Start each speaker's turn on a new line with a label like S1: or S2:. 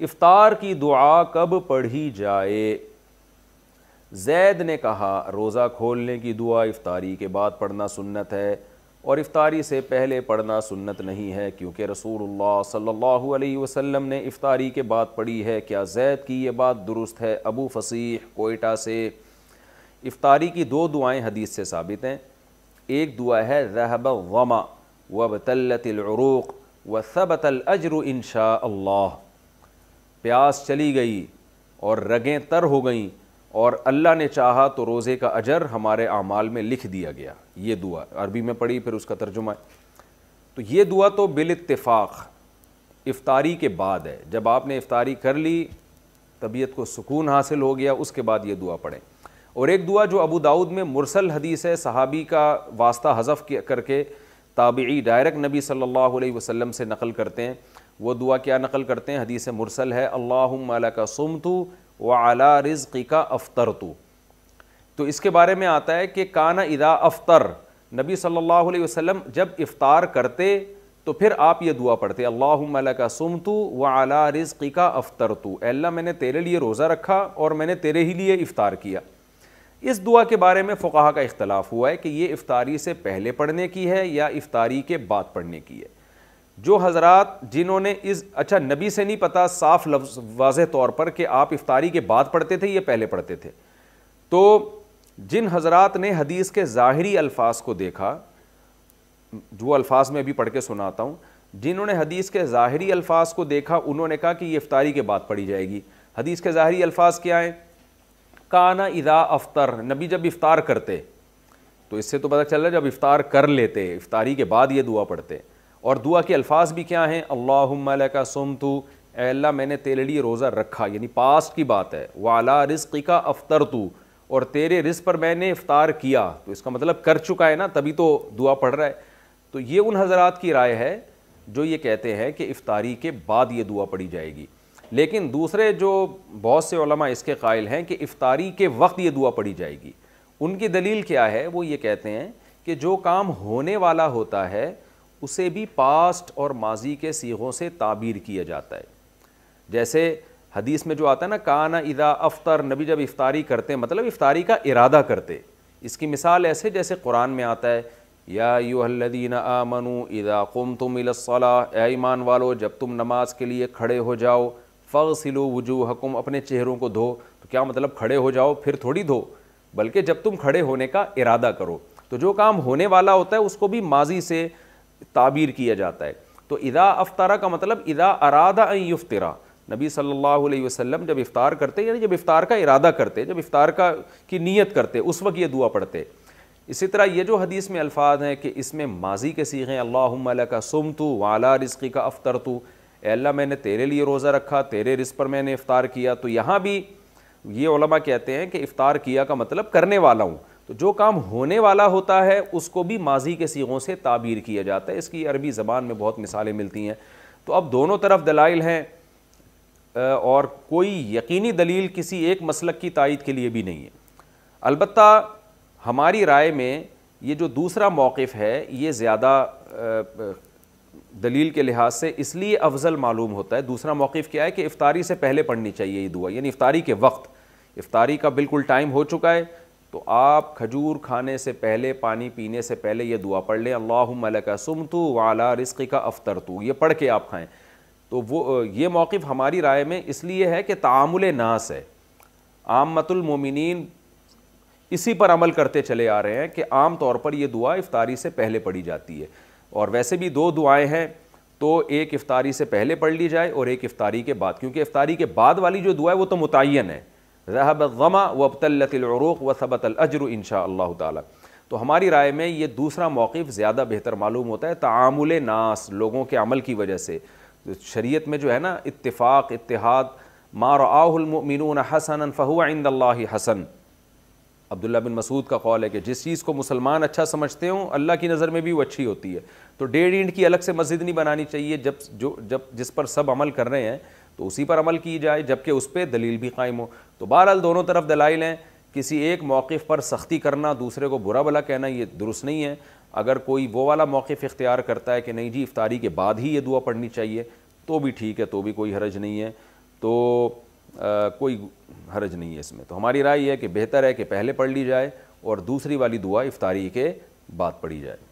S1: इफ़ार की दुआ कब पढ़ी जाए जैद ने कहा रोज़ा खोलने की दुआ इफ़ारी के बाद पढ़ना सुन्नत है और इफ़ारी से पहले पढ़ना सुन्नत नहीं है क्योंकि रसूलुल्लाह सल्लल्लाहु अलैहि वसल्लम ने इफ़ारी के बाद पढ़ी है क्या जैद की ये बात दुरुस्त है अबू फसीह कोयटा से इफ़ारी की दो दुआएं हदीस से साबित हैं एक दुआ है रहब वमा वबतलतलूक व सबतल अजर इनशा अल्लाह प्यास चली गई और रगें तर हो गई और अल्लाह ने चाहा तो रोज़े का अजर हमारे अमाल में लिख दिया गया ये दुआ अरबी में पढ़ी फिर उसका तर्जुमा तो ये दुआ तो बिल इतफ़ाक़ इफ़ारी के बाद है जब आपने इफ़ारी कर ली तबीयत को सुकून हासिल हो गया उसके बाद ये दुआ पढ़ें और एक दुआ जो अबू दाऊद में मुरसल हदीस है सहाबी का वास्ता हज़फ़ करके ताबी डायरेक्ट नबी सल्लल्लाहु अलैहि वसल्लम से नकल करते हैं वो दुआ क्या नकल करते हैं हदीस मुरसल है अल्लाह का सुम तो व अला रिज़ का अफ़तर तो तो इसके बारे में आता है कि काना इदा अफ़तर नबी सल्लल्लाहु अलैहि वसल्लम जब इफ़ार करते तो फिर आप ये दुआ पढ़ते अल्लाह का सुम तो व अला रिज़ का अफ्तर तो अल्लाह मैंने तेरे लिए रोज़ा रखा और मैंने तेरे ही लिए इफ़ार किया इस दुआ के बारे में फ़ुकाहा का इख्तलाफ हुआ है कि ये इफ़ारी से पहले पढ़ने की है या इफ़ारी के बाद पढ़ने की है जो हजरत जिन्होंने इस अच्छा नबी से नहीं पता साफ लफ्ज वाज तौर पर कि आप इफ्तारी के बाद पढ़ते थे या पहले पढ़ते थे तो जिन हजरत ने हदीस के ज़ाहरी अल्फाज को देखा जो अल्फाज में अभी पढ़ के सुनाता हूँ जिन्होंने हदीस के ज़ाहरी अल्फाज को देखा उन्होंने कहा कि ये इफ्तारी के बाद पढ़ी जाएगी हदीस के ज़ाहरी अल्फाज क्या हैं काना इदा अफ्तर नबी जब इफ़ार करते तो इससे तो पता चल रहा है जब इफ़ार कर लेते इफ़ारी के बाद ये दुआ पढ़ते और दुआ के अल्फाज भी क्या हैं अल्लाह सुम तो अल्लाह मैंने तेरे लिए रोज़ा रखा यानी पास्ट की बात है वाला रिस्क का अफ्तर तू और तेरे रिस्क पर मैंने इफ़ार किया तो इसका मतलब कर चुका है ना तभी तो दुआ पढ़ रहा है तो ये उन हजरात की राय है जो ये कहते हैं कि इफ़ारी के बाद ये दुआ पढ़ी जाएगी लेकिन दूसरे जो बहुत से इसके कायल हैं कि इफ़ारी के वक्त ये दुआ पढ़ी जाएगी उनकी दलील क्या है वो ये कहते हैं कि जो काम होने वाला होता है उसे भी पास्ट और माजी के सीगों से ताबीर किया जाता है जैसे हदीस में जो आता है ना कान इदा अफ्तर नबी जब इफ्तारी करते हैं मतलब इफ्तारी का इरादा करते इसकी मिसाल ऐसे जैसे कुरान में आता है या यूहदीन आमनु इदा कुम तुम ए ईमान वालो जब तुम नमाज के लिए खड़े हो जाओ फ़ग सिलो वजू हकुम अपने चेहरों को धो तो क्या मतलब खड़े हो जाओ फिर थोड़ी धो बल्कि जब तुम खड़े होने का इरादा करो तो जो काम होने वाला होता है उसको भी माजी से ताबीर किया जाता है तो इदा अफ्तारा का मतलब इदा अरादा युफ्तरा नबी सल्लल्लाहु अलैहि वसल्लम जब इफ़ार करते यानी जब इफ़ार का इरादा करते जब इफ़ार का की नीयत करते उस वक्त ये दुआ पढ़ते इसी तरह ये जो हदीस में अल्फाज हैं कि इसमें माजी के सीखे अल्लाह का सुम तो वाला रिस्की का अफ्तर तो अल्लाह मैंने तेरे लिए रोज़ा रखा तेरे रिस पर मैंने इफ़ार किया तो यहाँ भी ये कहते हैं कि इफ़ार किया का मतलब करने वाला हूँ तो जो काम होने वाला होता है उसको भी माजी के सीगों से ताबीर किया जाता है इसकी अरबी ज़बान में बहुत मिसालें मिलती हैं तो अब दोनों तरफ दलाइल हैं और कोई यकीनी दलील किसी एक मसलक की तइद के लिए भी नहीं है अलबत् हमारी राय में ये जो दूसरा मौक़ है ये ज़्यादा दलील के लिहाज से इसलिए अफजल मालूम होता है दूसरा मौक़ क्या है कि इफ़ारी से पहले पढ़नी चाहिए ये दुआ यानी इफ्तारी के वक्त इफ़ारी का बिल्कुल टाइम हो चुका है तो आप खजूर खाने से पहले पानी पीने से पहले ये दुआ पढ़ लें अल्लाह मलका सुमतु वाला रिस्क का अफ्तर तू ये पढ़ के आप खाएँ तो वो ये मौक़ हमारी राय में इसलिए है कि तामुल नास है आमतुलमिन इसी पर अमल करते चले आ रहे हैं कि आम तौर पर यह दुआ इफ़ारी से पहले पढ़ी जाती है और वैसे भी दो दुआएँ हैं तो एक इफ़ारी से पहले पढ़ ली जाए और एक इफ़ारी के बाद क्योंकि इफ़ारी के बाद वाली जो दुआ है वो तो मुतन है रहब रहबमा वबतलतलूक व सबत अजर इन शाह तो हमारी राय में ये दूसरा मौक़ ज़्यादा बेहतर मालूम होता है तामुल नास लोगों के अमल की वजह से तो शरीय में जो है ना इत्तेफाक इतिहाद मारामिन हसन फ़हुआ हसन अब्दुल्ला बिन मसूद का कौल है कि जिस चीज़ को मुसलमान अच्छा समझते हो अल्लाह की नज़र में भी वो अच्छी होती है तो डेढ़ ईंट की अलग से मस्जिद नहीं बनानी चाहिए जब जो जब जिस पर सब अमल कर रहे हैं तो उसी पर अमल की जाए जबकि उस पर दलील भी कायम हो तो बहरहाल दोनों तरफ दलाइल हैं किसी एक मौक़ पर सख्ती करना दूसरे को बुरा भला कहना ये दुरुस्त नहीं है अगर कोई वो वाला मौक़ इख्तियार करता है कि नहीं जी इफ्तारी के बाद ही ये दुआ पढ़नी चाहिए तो भी ठीक है तो भी कोई हरज नहीं है तो आ, कोई हरज नहीं है इसमें तो हमारी राय यह है कि बेहतर है कि पहले पढ़ ली जाए और दूसरी वाली दुआ इफ्तारी के बाद पढ़ी जाए